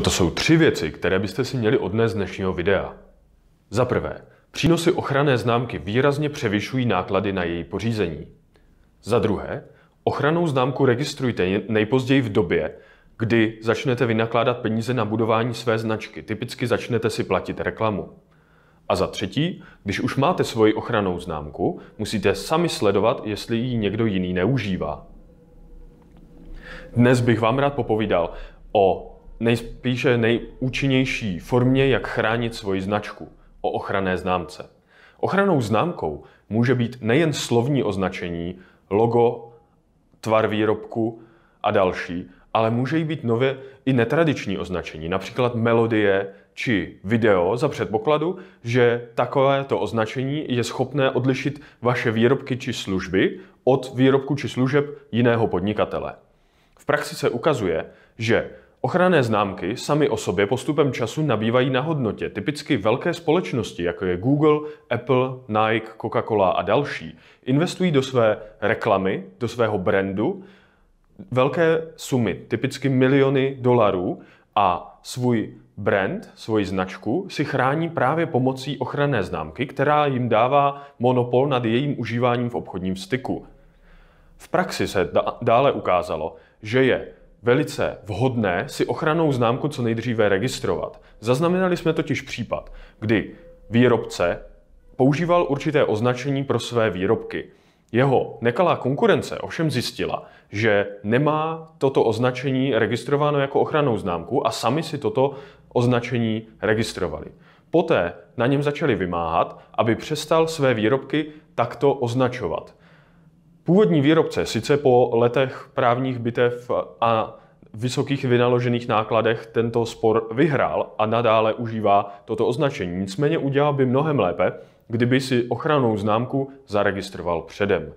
Toto jsou tři věci, které byste si měli odnést z dnešního videa. Za prvé, přínosy ochranné známky výrazně převyšují náklady na její pořízení. Za druhé, ochranou známku registrujte nejpozději v době, kdy začnete vynakládat peníze na budování své značky, typicky začnete si platit reklamu. A za třetí, když už máte svoji ochranou známku, musíte sami sledovat, jestli ji někdo jiný neužívá. Dnes bych vám rád popovídal o nejspíše nejúčinnější formě, jak chránit svoji značku o ochranné známce. Ochranou známkou může být nejen slovní označení, logo, tvar výrobku a další, ale může jí být nově i netradiční označení, například melodie či video za předpokladu, že takovéto označení je schopné odlišit vaše výrobky či služby od výrobku či služeb jiného podnikatele. V praxi se ukazuje, že Ochranné známky sami o sobě postupem času nabývají na hodnotě. Typicky velké společnosti, jako je Google, Apple, Nike, Coca-Cola a další, investují do své reklamy, do svého brandu velké sumy, typicky miliony dolarů a svůj brand, svoji značku, si chrání právě pomocí ochranné známky, která jim dává monopol nad jejím užíváním v obchodním styku. V praxi se dále ukázalo, že je velice vhodné si ochranou známku co nejdříve registrovat. Zaznamenali jsme totiž případ, kdy výrobce používal určité označení pro své výrobky. Jeho nekalá konkurence ovšem zjistila, že nemá toto označení registrováno jako ochranou známku a sami si toto označení registrovali. Poté na něm začali vymáhat, aby přestal své výrobky takto označovat. Původní výrobce sice po letech právních bitev a vysokých vynaložených nákladech tento spor vyhrál a nadále užívá toto označení, nicméně udělal by mnohem lépe, kdyby si ochranou známku zaregistroval předem.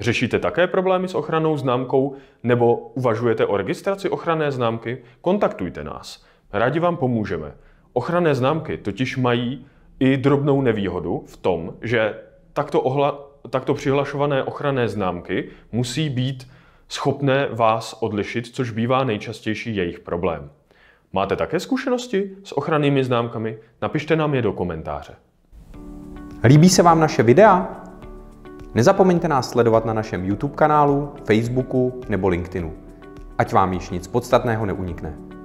Řešíte také problémy s ochranou známkou nebo uvažujete o registraci ochranné známky? Kontaktujte nás. Rádi vám pomůžeme. Ochranné známky totiž mají i drobnou nevýhodu v tom, že takto ohla takto přihlašované ochranné známky musí být schopné vás odlišit, což bývá nejčastější jejich problém. Máte také zkušenosti s ochrannými známkami? Napište nám je do komentáře. Líbí se vám naše videa? Nezapomeňte nás sledovat na našem YouTube kanálu, Facebooku nebo LinkedInu. Ať vám již nic podstatného neunikne.